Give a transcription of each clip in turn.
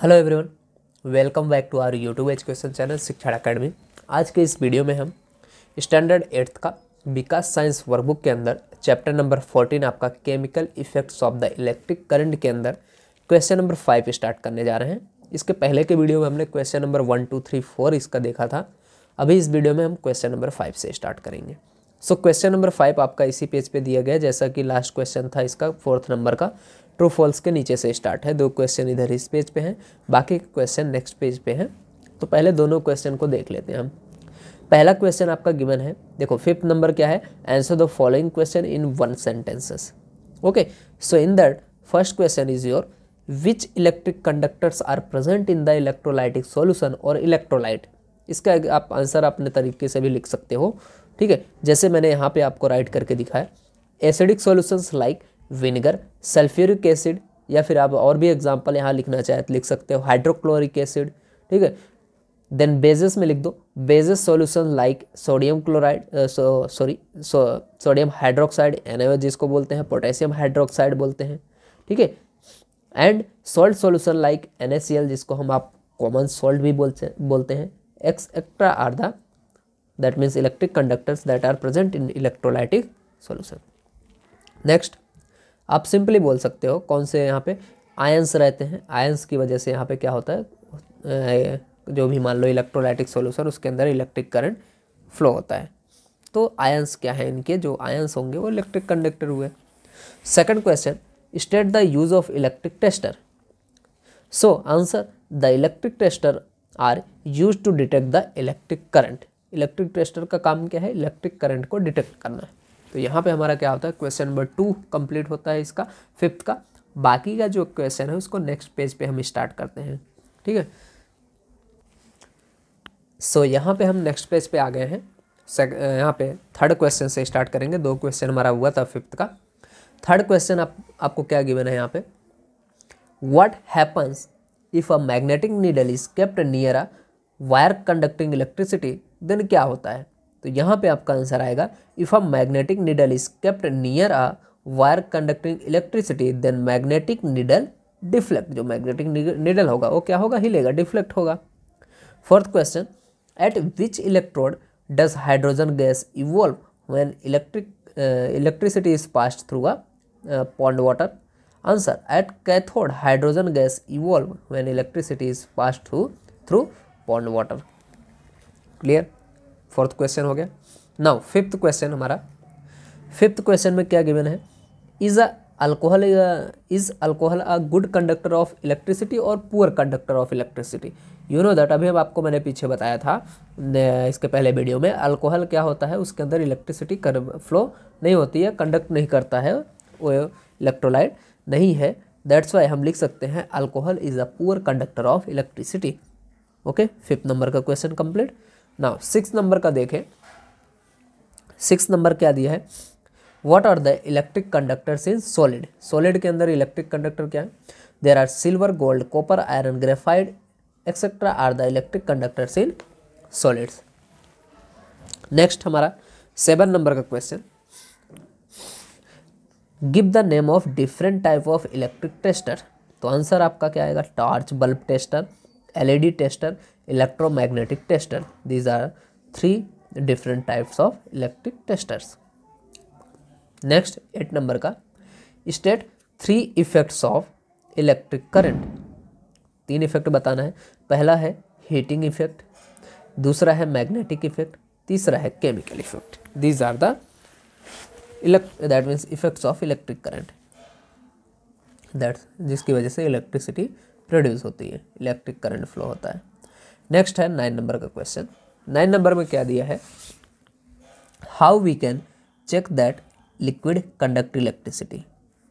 Hello everyone welcome back to our YouTube education channel Shiksha academy आज के इस video में हम स्टैंडर्ड एट्थ का विकास साइंस वर्कबुक के अंदर चैप्टर नंबर फोर्टीन आपका chemical effects of the electric current के अंदर क्वेश्चन नंबर फाइव स्टार्ट करने जा रहे हैं इसके पहले के वीडियो में हमने question number one two three four इसका देखा था अभी इस वीडियो में हम क्वेश्चन नंबर फाइव से स्टार्ट करेंगे सो क्वेश्चन नंबर फाइव आपका इसी पेज पे दिया गया जैसा कि लास्ट क्वेश्चन था इसका फोर्थ नंबर का ट्रू फॉल्स के नीचे से स्टार्ट है दो क्वेश्चन इधर इस पेज पे हैं बाकी क्वेश्चन नेक्स्ट पेज पे हैं तो पहले दोनों क्वेश्चन को देख लेते हैं हम पहला क्वेश्चन आपका गिवन है देखो फिफ्थ नंबर क्या है answer the following question in one sentences okay so in that first question is your which electric conductors are present in the electrolytic solution और इलेक्ट्रोलाइट इसका आप आंसर अपने तरीके से भी लिख सकते हो ठीक है जैसे मैंने यहाँ पे आपको राइट करके दिखाया acidic solutions like vinegar sulphuric acid या फिर आप और भी एग्जाम्पल यहाँ लिखना चाहें तो लिख सकते हो हाइड्रोक्लोरिक एसिड ठीक है देन बेजेस में लिख दो bases solution like sodium chloride sorry sodium hydroxide an जिसको बोलते हैं पोटेशियम हाइड्रोक्साइड बोलते हैं ठीक है and salt solution like an जिसको हम आप कॉमन सॉल्ट भी बोलते बोलते हैं ex extra are the that means electric conductors that are present in electrolytic solution next आप सिंपली बोल सकते हो कौन से यहाँ पे आयंस रहते हैं आयंस की वजह से यहाँ पे क्या होता है जो भी मान लो इलेक्ट्रोलाइटिक सोल्यूशन उसके अंदर इलेक्ट्रिक करंट फ्लो होता है तो आयंस क्या है इनके जो आयंस होंगे वो इलेक्ट्रिक कंडक्टर हुए second question state the use of electric tester so answer the electric tester are use to detect the electric current electric tester का काम क्या है इलेक्ट्रिक करंट को डिटेक्ट करना है तो यहाँ पे हमारा क्या होता है क्वेश्चन नंबर टू कंप्लीट होता है इसका फिफ्थ का बाकी का जो क्वेश्चन है उसको नेक्स्ट पेज पे हम स्टार्ट करते हैं ठीक है सो so, यहाँ पे हम नेक्स्ट पेज पे आ गए हैं यहाँ पे थर्ड क्वेश्चन से स्टार्ट करेंगे दो क्वेश्चन हमारा हुआ था फिफ्थ का थर्ड क्वेश्चन आप आपको क्या गिवन है यहाँ पे what happens if a magnetic needle is kept near a wire conducting electricity then क्या होता है तो यहाँ पे आपका आंसर आएगा if a magnetic needle is kept near a wire conducting electricity then magnetic needle deflect जो मैग्नेटिक निडल होगा वो क्या होगा ही लेगा डिफ्लेक्ट होगा fourth question at which electrode does hydrogen gas evolve when electric electricity is pass through a pond water answer at cathode hydrogen gas evolve when electricity is pass through through pond water clear fourth question हो गया now fifth question हमारा fifth question में क्या given है is a alcohol is alcohol a good conductor of electricity और poor conductor of electricity you know that अभी अब आपको मैंने पीछे बताया था इसके पहले वीडियो में अल्कोहल क्या होता है उसके अंदर इलेक्ट्रिसिटी फ्लो नहीं होती है कंडक्ट नहीं करता है वो इलेक्ट्रोलाइट नहीं है दैट्स वाई हम लिख सकते हैं alcohol is a poor conductor of electricity okay fifth number का question complete now six number का देखें सिक्स नंबर क्या दिया है what are the electric conductors in solid solid के अंदर इलेक्ट्रिक कंडक्टर क्या है there are silver gold copper iron graphite etcetera are the electric conductors in solids next हमारा सेवन नंबर का question give the name of different type of electric tester तो answer आपका क्या आएगा torch bulb tester LED tester electromagnetic tester these are three different types of electric testers next eight number का state three effects of electric current तीन effect बताना है पहला है हीटिंग इफेक्ट दूसरा है मैग्नेटिक इफेक्ट तीसरा है chemical effect these are the elect that means effects of electric current that जिसकी वजह से इलेक्ट्रिसिटी प्रोड्यूस होती है इलेक्ट्रिक करंट फ्लो होता है नेक्स्ट है नाइन नंबर का क्वेश्चन नाइन नंबर में क्या दिया है how we can check that liquid conduct electricity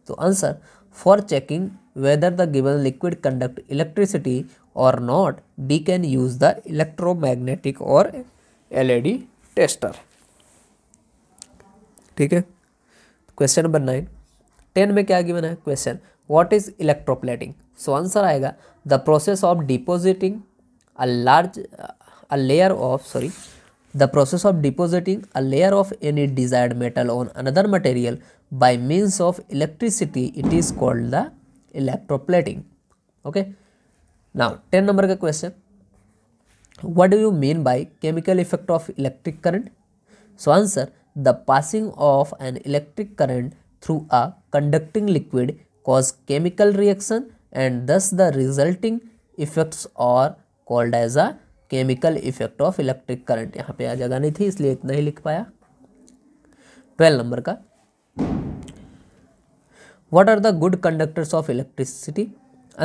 तो answer for checking whether the given liquid conduct electricity or not we can use और एल ई डी टेस्टर ठीक है question number nine ten में क्या गिवन है question what is electroplating so answer आएगा the process of depositing a large a layer of sorry the process of depositing a layer of any desired metal on another material by means of electricity it is called the electroplating okay now 10 number ka question what do you mean by chemical effect of electric current so answer the passing of an electric current through a conducting liquid cause chemical reaction and thus the resulting effects are called as a chemical effect of electric current यहाँ पे आ जगह नहीं थी इसलिए इतना ही लिख पाया ट्वेल्व नंबर का what are the good conductors of electricity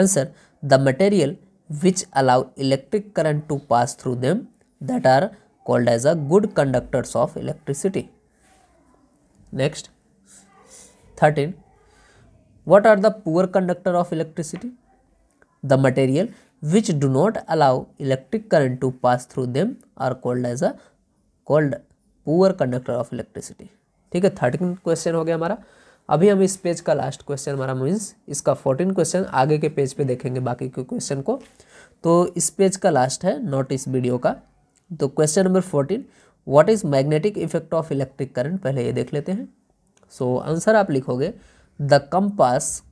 answer the material which allow electric current to pass through them that are called as a good conductors of electricity next thirteen what are the poor conductor of electricity the material which do not allow electric current to pass through them are called as a called poor conductor of electricity ठीक है thirteen question हो गया हमारा अभी हम इस page का last question हमारा मीन्स इसका फोर्टीन क्वेश्चन आगे के पेज पे देखेंगे बाकी के क्वेश्चन को तो इस पेज का लास्ट है नॉट इस वीडियो का तो question number fourteen what is magnetic effect of electric current पहले ये देख लेते हैं सो so, आंसर आप लिखोगे the compass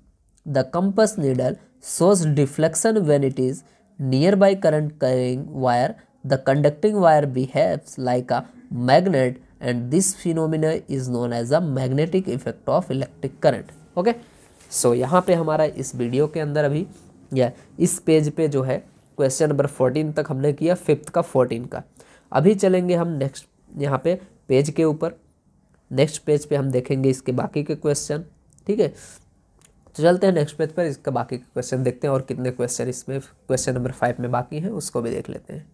The compass needle shows deflection when it is nearby current carrying wire. The conducting wire behaves like a magnet and this phenomena is known as a magnetic effect of electric current. Okay okay? So so, यहाँ पे हमारा इस video के अंदर अभी या इस page पे जो है क्वेश्चन नंबर फोर्टीन तक हमने किया फिफ्थ का फोर्टीन का अभी चलेंगे हम नेक्स्ट यहाँ पे पेज के ऊपर नेक्स्ट पेज पे हम देखेंगे इसके बाकी के क्वेश्चन ठीक है तो चलते हैं नेक्स्ट पेज पर इसका बाकी का क्वेश्चन देखते हैं और कितने क्वेश्चन इसमें क्वेश्चन नंबर फाइव में बाकी हैं उसको भी देख लेते हैं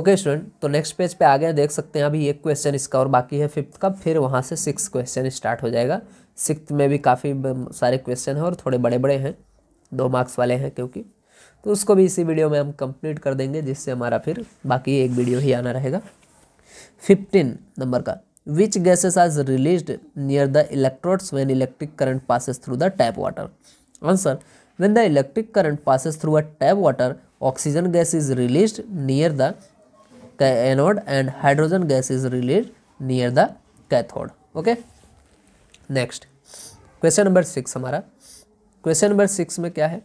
ओके स्टूडेंट तो नेक्स्ट पेज पे आ गए देख सकते हैं अभी एक क्वेश्चन इसका और बाकी है फिफ्थ का फिर वहाँ से सिक्स क्वेश्चन स्टार्ट हो जाएगा सिक्स में भी काफ़ी सारे क्वेश्चन हैं और थोड़े बड़े बड़े हैं दो मार्क्स वाले हैं क्योंकि तो उसको भी इसी वीडियो में हम कंप्लीट कर देंगे जिससे हमारा फिर बाकी एक वीडियो ही आना रहेगा फिफ्टीन नंबर का विच गैसेस आज release near the electrodes when electric current passes through the tap water answer when the electric current passes through a tap water oxygen gas is release near the anode and hydrogen gas is release near the cathode okay next question number six हमारा question number six में क्या है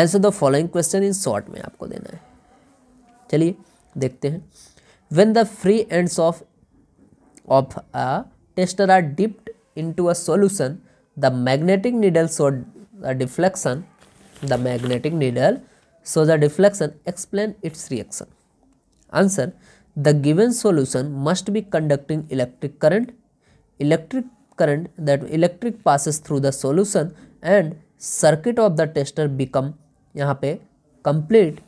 answer the following question in short में आपको देना है चलिए देखते हैं when the free ends of of a tester are dipped into a solution, the magnetic needle so the deflection. The magnetic needle so the deflection. Explain its reaction. Answer. The given solution must be conducting electric current. Electric current that electric passes through the solution and circuit of the tester become yahan pe complete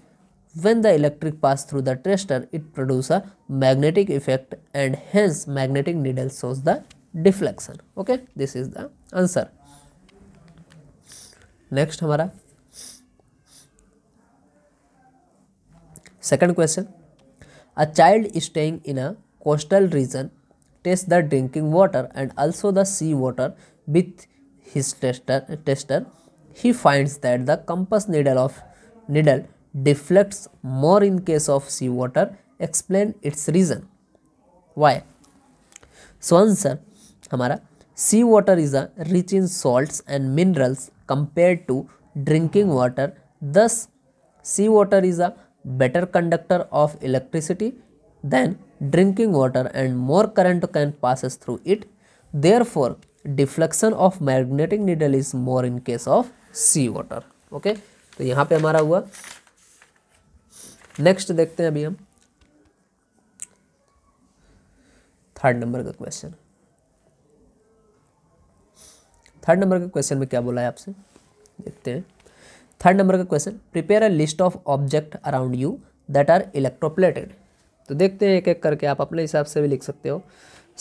when the electric pass through the tester it produces a magnetic effect and hence magnetic needle shows the deflection okay this is the answer next hamara second question a child staying in a coastal region tests the drinking water and also the sea water with his tester tester he finds that the compass needle of needle deflects more in case of seawater explain its reason why so answer हमारा sea water is a rich in salts and minerals compared to drinking water thus sea water is a better conductor of electricity than drinking water and more current can passes through it therefore deflection of magnetic needle is more in case of sea water. Okay. तो यहाँ पे हमारा हुआ next देखते हैं अभी हम third number का क्वेश्चन थर्ड नंबर का क्वेश्चन में क्या बोला है आपसे देखते हैं थर्ड नंबर का question prepare a list of object around you that are electroplated तो देखते हैं एक एक करके आप अपने हिसाब से भी लिख सकते हो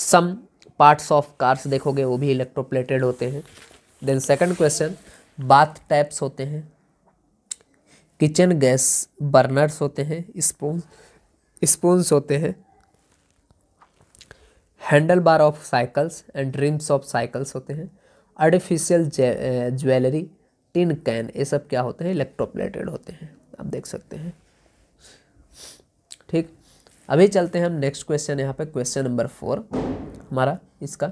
सम पार्ट्स ऑफ कार्स देखोगे वो भी इलेक्ट्रोप्लेटेड होते हैं then second question bath taps होते हैं किचन गैस बर्नर्स होते हैं स्पून स्पून्स होते हैं handle bar of cycles and rims of cycles होते हैं आर्टिफिशियल ज्वेलरी टिन कैन ये सब क्या होते हैं इलेक्ट्रोप्लेटेड होते हैं आप देख सकते हैं ठीक अभी चलते हैं हम नेक्स्ट क्वेश्चन यहाँ पे क्वेश्चन नंबर फोर हमारा इसका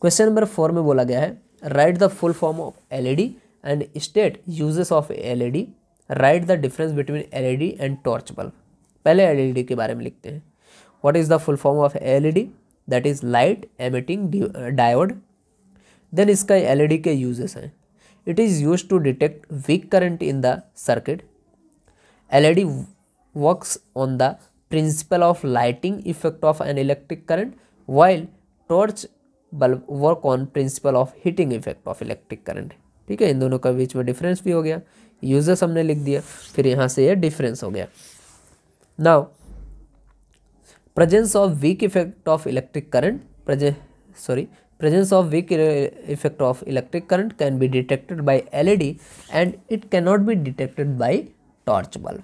क्वेश्चन नंबर फोर में बोला गया है write the full form of LED and state uses of LED write the difference between L E D and torch bulb पहले एल ई डी के बारे में लिखते हैं what is the full form of L E D that is light emitting diode then इसका L E D के uses हैं it is use to detect weak current in the circuit L E D works on the principle of lighting effect of an electric current while torch bulb work on principle of heating effect of electric current ठीक है इन दोनों के बीच में difference भी हो गया users हमने लिख दिया फिर यहाँ से ये डिफरेंस हो गया now presence of weak effect of electric current presence sorry presence of weak e-, effect of electric current can be detected by and it can not be detected by torch bulb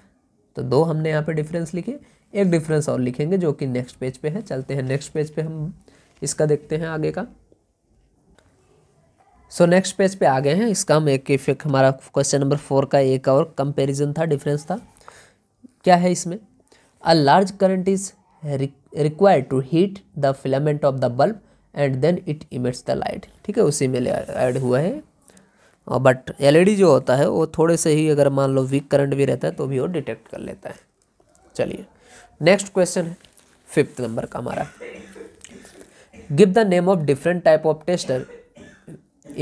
तो दो हमने यहाँ पे difference लिखे एक difference और लिखेंगे जो कि नेक्स्ट पेज पे है चलते हैं नेक्स्ट पेज पे हम इसका देखते हैं आगे का सो नेक्स्ट पेज पे आ गए हैं इसका हम एक इफेक्ट हमारा क्वेश्चन नंबर फोर का एक और कंपैरिजन था डिफरेंस था क्या है इसमें a large current is required to heat the filament of the bulb and then it emits the light ठीक है उसी में ऐड हुआ है और बट एल जो होता है वो थोड़े से ही अगर मान लो वीक करंट भी रहता है तो भी वो डिटेक्ट कर लेता है चलिए नेक्स्ट क्वेश्चन है फिफ्थ नंबर का हमारा give the name of different type of tester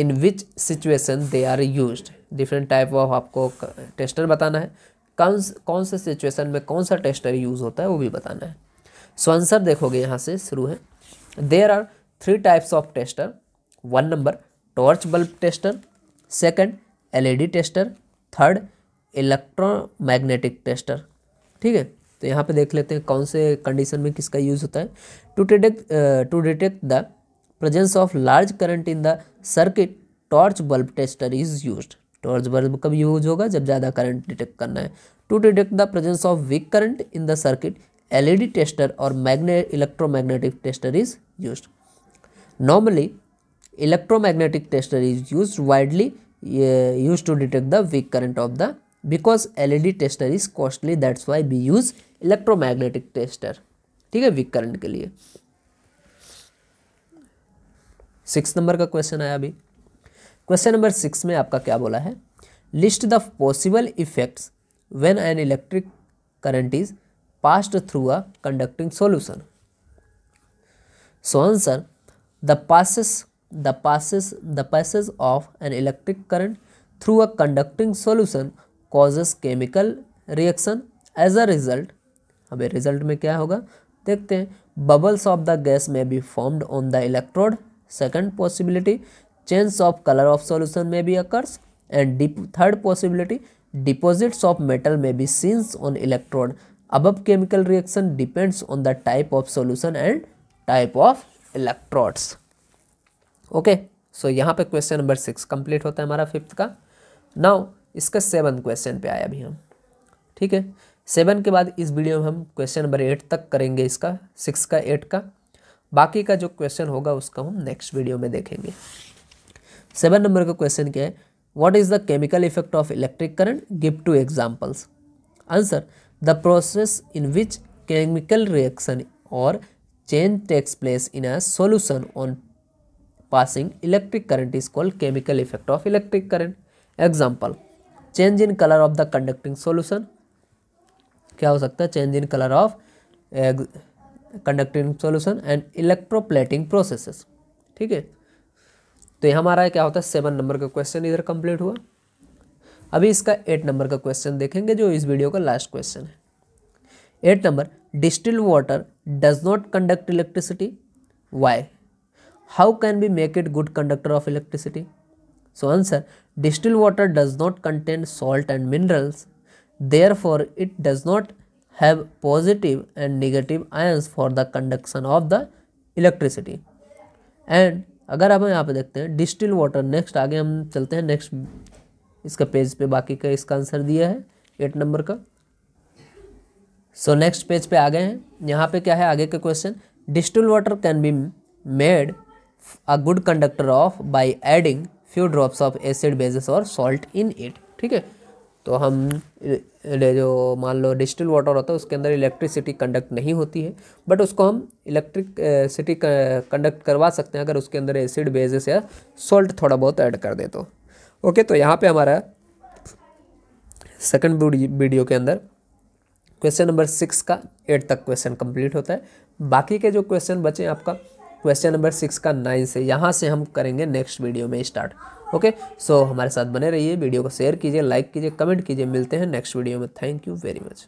in which situation they are use different type of आपको टेस्टर बताना है कौन कौन से सिचुएसन में कौन सा टेस्टर यूज़ होता है वो भी बताना है सो आंसर देखोगे यहाँ से शुरू है there are three types of tester one number torch bulb tester second LED tester third electromagnetic tester ठीक है तो यहाँ पे देख लेते हैं कौन से कंडीशन में किसका यूज़ होता है to detect to detect the presence of large current in the circuit torch bulb tester is used torch bulb कब यूज होगा जब ज़्यादा करंट डिटेक्ट करना है to detect the presence of weak current in the circuit LED tester और मैग्ने electromagnetic tester is use normally electromagnetic tester is use widely use to detect the weak current of the because L E D tester is costly that's why we use electromagnetic tester ठीक है week current के लिए six number का question आया अभी question number six में आपका क्या बोला है list the possible effects when an electric current is passed through a conducting solution so answer the passes the passes the passage of an electric current through a conducting solution causes chemical reaction as a result अभी result में क्या होगा देखते हैं bubbles of the gas may be formed on the electrode second possibility change of colour of solution may be occurs and third possibility deposits of metal may be seens on electron above chemical reaction depends on the type of solution and type of electrodes okay so यहाँ पे question number six complete होता है हमारा fifth का now इसका seven question पे आया अभी हम ठीक है सेवन के बाद इस वीडियो में हम क्वेश्चन नंबर एट तक करेंगे इसका सिक्स का एट का बाकी का जो क्वेश्चन होगा उसका हम नेक्स्ट वीडियो में देखेंगे सेवन नंबर का क्वेश्चन क्या है what is the chemical effect of electric current give two examples answer the process in which chemical reaction और change takes place in a solution on passing electric current is called chemical effect of electric current example change in colour of the conducting solution क्या हो सकता है change in colour of conducting solution and electroplating processes ठीक है तो यहाँ हमारा क्या होता है सेवन नंबर का क्वेश्चन इधर कंप्लीट हुआ अभी इसका एट नंबर का क्वेश्चन देखेंगे जो इस वीडियो का लास्ट क्वेश्चन है eight number distil water does not conduct electricity why how can be make it good conductor of electricity so answer distilled water does not contain salt and minerals therefore it does not have positive and negative ions for the conduction of the electricity and अगर आप यहाँ पे देखते हैं distil water next आगे हम चलते हैं नेक्स्ट इसका पेज पे बाकी का इसका आंसर दिया है एट नंबर का सो नेक्स्ट पेज पे आ गए हैं यहाँ पे क्या है आगे का question distil water can be made a good conductor of by adding few drops of acid bases और सॉल्ट इन इट ठीक है तो हम जो मान लो डिजिटल वाटर होता है उसके अंदर इलेक्ट्रिसिटी कंडक्ट नहीं होती है बट उसको हम इलेक्ट्रिक सिटी कंडक्ट करवा सकते हैं अगर उसके अंदर एसिड बेजिस या सॉल्ट थोड़ा बहुत ऐड कर दे तो ओके तो यहाँ पे हमारा सेकंड वीडियो के अंदर क्वेश्चन नंबर सिक्स का एट तक क्वेश्चन कम्प्लीट होता है बाकी के जो क्वेश्चन बचे आपका क्वेश्चन नंबर सिक्स का नाइन से यहाँ से हम करेंगे नेक्स्ट वीडियो में स्टार्ट ओके सो हमारे साथ बने रहिए वीडियो को शेयर कीजिए लाइक कीजिए कमेंट कीजिए मिलते हैं नेक्स्ट वीडियो में थैंक यू वेरी मच